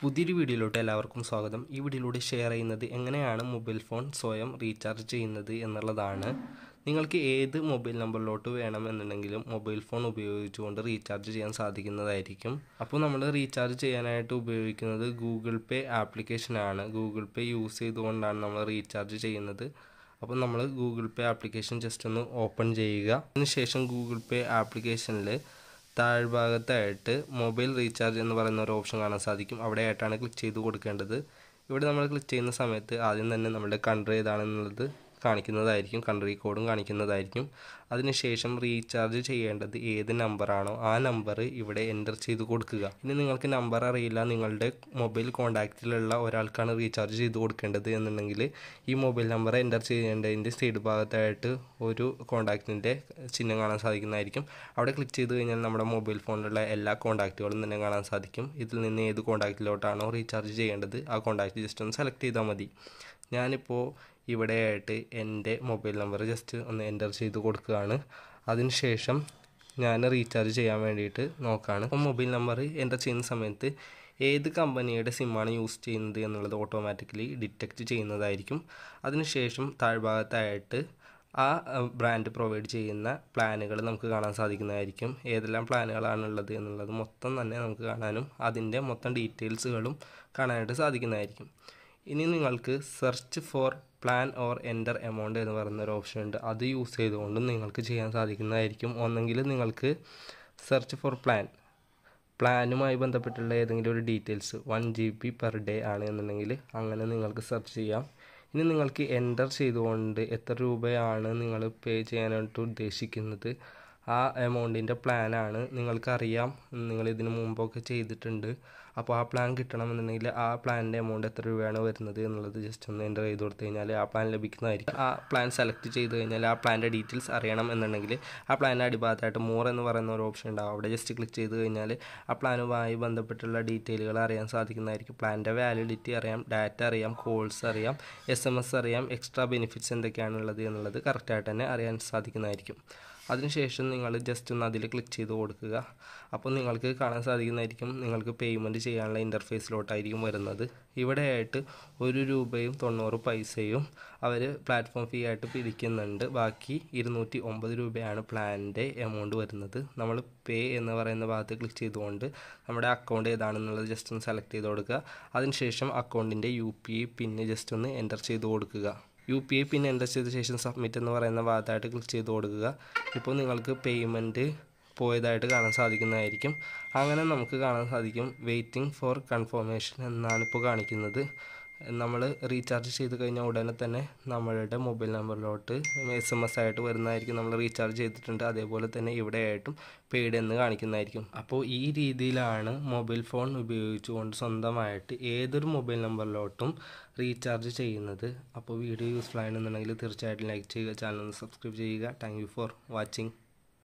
പുതിയൊരു വീഡിയോയിലോട്ട് എല്ലാവർക്കും സ്വാഗതം ഈ വീഡിയോയിലൂടെ ഷെയർ ചെയ്യുന്നത് എങ്ങനെയാണ് മൊബൈൽ ഫോൺ സ്വയം റീചാർജ് ചെയ്യുന്നത് എന്നുള്ളതാണ് നിങ്ങൾക്ക് ഏത് മൊബൈൽ നമ്പറിലോട്ട് വേണമെന്നുണ്ടെങ്കിലും മൊബൈൽ ഫോൺ ഉപയോഗിച്ചുകൊണ്ട് റീചാർജ് ചെയ്യാൻ സാധിക്കുന്നതായിരിക്കും അപ്പോൾ നമ്മൾ റീചാർജ് ചെയ്യാനായിട്ട് ഉപയോഗിക്കുന്നത് ഗൂഗിൾ പേ ആപ്ലിക്കേഷനാണ് ഗൂഗിൾ പേ യൂസ് ചെയ്തുകൊണ്ടാണ് നമ്മൾ റീചാർജ് ചെയ്യുന്നത് അപ്പോൾ നമ്മൾ ഗൂഗിൾ പേ ആപ്ലിക്കേഷൻ ജസ്റ്റ് ഒന്ന് ഓപ്പൺ ചെയ്യുക അതിനുശേഷം ഗൂഗിൾ പേ ആപ്ലിക്കേഷനിൽ താഴ്ഭാഗത്തായിട്ട് മൊബൈൽ റീചാർജ് എന്ന് പറയുന്ന ഒരു ഓപ്ഷൻ കാണാൻ സാധിക്കും ആയിട്ടാണ് ക്ലിക്ക് ചെയ്ത് കൊടുക്കേണ്ടത് ഇവിടെ നമ്മൾ ക്ലിക്ക് ചെയ്യുന്ന സമയത്ത് ആദ്യം തന്നെ നമ്മുടെ കൺട്രി ഏതാണെന്നുള്ളത് കാണിക്കുന്നതായിരിക്കും കൺട്രി കോഡും കാണിക്കുന്നതായിരിക്കും അതിനുശേഷം റീചാർജ് ചെയ്യേണ്ടത് ഏത് നമ്പറാണോ ആ നമ്പർ ഇവിടെ എൻ്റർ ചെയ്ത് കൊടുക്കുക ഇനി നിങ്ങൾക്ക് നമ്പർ അറിയില്ല നിങ്ങളുടെ മൊബൈൽ കോൺടാക്റ്റിലുള്ള ഒരാൾക്കാണ് റീചാർജ് ചെയ്ത് കൊടുക്കേണ്ടത് എന്നുണ്ടെങ്കിൽ ഈ മൊബൈൽ നമ്പർ എൻ്റർ ചെയ്യേണ്ടതിൻ്റെ സൈഡ് ഭാഗത്തായിട്ട് ഒരു കോൺടാക്റ്റിൻ്റെ ചിഹ്നം കാണാൻ സാധിക്കുന്നതായിരിക്കും അവിടെ ക്ലിക്ക് ചെയ്ത് കഴിഞ്ഞാൽ നമ്മുടെ മൊബൈൽ ഫോണിലുള്ള എല്ലാ കോൺടാക്റ്റുകളും തന്നെ കാണാൻ സാധിക്കും ഇതിൽ നിന്ന് ഏത് കോൺടാക്റ്റിലോട്ടാണോ റീചാർജ് ചെയ്യേണ്ടത് ആ കോൺടാക്റ്റ് ജസ്റ്റ് ഒന്ന് സെലക്ട് ചെയ്താൽ മതി ഞാനിപ്പോൾ ആയിട്ട് എൻ്റെ മൊബൈൽ നമ്പർ ജസ്റ്റ് ഒന്ന് എൻ്റർ ചെയ്ത് കൊടുക്കുകയാണ് അതിനുശേഷം ഞാൻ റീചാർജ് ചെയ്യാൻ വേണ്ടിയിട്ട് നോക്കുകയാണ് അപ്പോൾ മൊബൈൽ നമ്പർ എൻ്റർ ചെയ്യുന്ന സമയത്ത് ഏത് കമ്പനിയുടെ സിമ്മാണ് യൂസ് ചെയ്യുന്നത് എന്നുള്ളത് ഓട്ടോമാറ്റിക്കലി ഡിറ്റക്റ്റ് ചെയ്യുന്നതായിരിക്കും അതിനുശേഷം താഴ്ഭാഗത്തായിട്ട് ആ ബ്രാൻഡ് പ്രൊവൈഡ് ചെയ്യുന്ന പ്ലാനുകൾ നമുക്ക് കാണാൻ സാധിക്കുന്നതായിരിക്കും ഏതെല്ലാം പ്ലാനുകളാണുള്ളത് എന്നുള്ളത് മൊത്തം തന്നെ നമുക്ക് കാണാനും അതിൻ്റെ മൊത്തം ഡീറ്റെയിൽസുകളും കാണാനായിട്ട് സാധിക്കുന്നതായിരിക്കും ഇനി നിങ്ങൾക്ക് search for plan or enter amount എന്ന് പറയുന്ന ഒരു ഓപ്ഷൻ ഉണ്ട് അത് യൂസ് ചെയ്തുകൊണ്ടും നിങ്ങൾക്ക് ചെയ്യാൻ സാധിക്കുന്നതായിരിക്കും ഒന്നെങ്കിൽ നിങ്ങൾക്ക് സെർച്ച് ഫോർ പ്ലാൻ പ്ലാനുമായി ബന്ധപ്പെട്ടുള്ള ഏതെങ്കിലും ഒരു details one G B per day ആണ് എന്നുണ്ടെങ്കിൽ അങ്ങനെ നിങ്ങൾക്ക് സെർച്ച് ചെയ്യാം ഇനി നിങ്ങൾക്ക് എൻ്റർ ചെയ്തുകൊണ്ട് എത്ര രൂപയാണ് നിങ്ങൾ പേ ചെയ്യാനായിട്ട് ഉദ്ദേശിക്കുന്നത് ആ എമൗണ്ടിൻ്റെ പ്ലാനാണ് നിങ്ങൾക്കറിയാം നിങ്ങൾ ഇതിനു മുമ്പൊക്കെ ചെയ്തിട്ടുണ്ട് അപ്പോൾ ആ പ്ലാൻ കിട്ടണമെന്നുണ്ടെങ്കിൽ ആ പ്ലാനിൻ്റെ എമൗണ്ട് എത്ര രൂപയാണ് വരുന്നത് എന്നുള്ളത് ജസ്റ്റ് ഒന്ന് എൻ്റർ ചെയ്ത് കൊടുത്തു കഴിഞ്ഞാൽ ആ പ്ലാൻ ലഭിക്കുന്നതായിരിക്കും ആ പ്ലാൻ സെലക്ട് ചെയ്ത് കഴിഞ്ഞാൽ ആ പ്ലാൻ്റെ ഡീറ്റെയിൽസ് അറിയണം എന്നുണ്ടെങ്കിൽ ആ പ്ലാനിൻ്റെ അടിഭാഗത്തായിട്ട് മോർ എന്ന് പറയുന്ന ഒരു ഓപ്ഷൻ ഉണ്ടാവും അവിടെ ജസ്റ്റ് ക്ലിക്ക് ചെയ്ത് കഴിഞ്ഞാൽ ആ പ്ലാനുമായി ബന്ധപ്പെട്ടുള്ള ഡീറ്റെയിലുകൾ അറിയാൻ സാധിക്കുന്നതായിരിക്കും പ്ലാനിൻ്റെ വാലിഡിറ്റി അറിയാം ഡാറ്റ അറിയാം കോൾസ് അറിയാം എസ് എം എസ് അറിയാം എക്സ്ട്രാ ബെനിഫിറ്റ്സ് എന്തൊക്കെയാണുള്ളത് എന്നുള്ളത് കറക്റ്റായിട്ട് തന്നെ അറിയാൻ സാധിക്കുന്നതായിരിക്കും അതിനുശേഷം നിങ്ങൾ ജസ്റ്റ് ഒന്ന് അതിൽ ക്ലിക്ക് ചെയ്ത് കൊടുക്കുക അപ്പോൾ നിങ്ങൾക്ക് കാണാൻ സാധിക്കുന്നതായിരിക്കും നിങ്ങൾക്ക് പേയ്മെൻറ്റ് ചെയ്യാനുള്ള ഇൻ്റർഫേസിലോട്ടായിരിക്കും വരുന്നത് ഇവിടെയായിട്ട് ഒരു രൂപയും തൊണ്ണൂറ് പൈസയും അവർ പ്ലാറ്റ്ഫോം ഫീ ആയിട്ട് പിരിക്കുന്നുണ്ട് ബാക്കി ഇരുന്നൂറ്റി ഒമ്പത് രൂപയാണ് പ്ലാനിൻ്റെ എമൗണ്ട് വരുന്നത് നമ്മൾ പേ എന്ന് പറയുന്ന ഭാഗത്ത് ക്ലിക്ക് ചെയ്തുകൊണ്ട് നമ്മുടെ അക്കൗണ്ട് ഏതാണെന്നുള്ളത് ജസ്റ്റ് ഒന്ന് സെലക്ട് ചെയ്ത് കൊടുക്കുക അതിനുശേഷം അക്കൗണ്ടിൻ്റെ യു പി പിന്നെ ജസ്റ്റ് ഒന്ന് എൻ്റർ ചെയ്ത് കൊടുക്കുക U P I PIN enter ചെയ്ത ശേഷം സബ്മിറ്റ് എന്ന് പറയുന്ന ഭാഗത്തായിട്ട് ക്ലിക്ക് ചെയ്ത് കൊടുക്കുക ഇപ്പോൾ നിങ്ങൾക്ക് പേയ്മെൻറ്റ് പോയതായിട്ട് കാണാൻ സാധിക്കുന്നതായിരിക്കും അങ്ങനെ നമുക്ക് കാണാൻ സാധിക്കും വെയ്റ്റിംഗ് ഫോർ കൺഫർമേഷൻ എന്നാണ് ഇപ്പോൾ കാണിക്കുന്നത് നമ്മൾ റീചാർജ് ചെയ്ത് കഴിഞ്ഞാൽ ഉടനെ തന്നെ നമ്മളുടെ മൊബൈൽ നമ്പറിലോട്ട് എസ് എം എസ് ആയിട്ട് വരുന്നതായിരിക്കും നമ്മൾ റീചാർജ് ചെയ്തിട്ടുണ്ട് അതേപോലെ തന്നെ ഇവിടെ ആയിട്ടും പെയ്ഡ് എന്ന് കാണിക്കുന്നതായിരിക്കും അപ്പോൾ ഈ രീതിയിലാണ് മൊബൈൽ ഫോൺ ഉപയോഗിച്ചുകൊണ്ട് സ്വന്തമായിട്ട് ഏതൊരു മൊബൈൽ നമ്പറിലോട്ടും റീചാർജ് ചെയ്യുന്നത് അപ്പോൾ വീഡിയോ യൂസ്ഫുൾ ആണെന്നുണ്ടെങ്കിൽ തീർച്ചയായിട്ടും ലൈക്ക് ചെയ്യുക ചാനൽ സബ്സ്ക്രൈബ് ചെയ്യുക താങ്ക് ഫോർ വാച്ചിങ്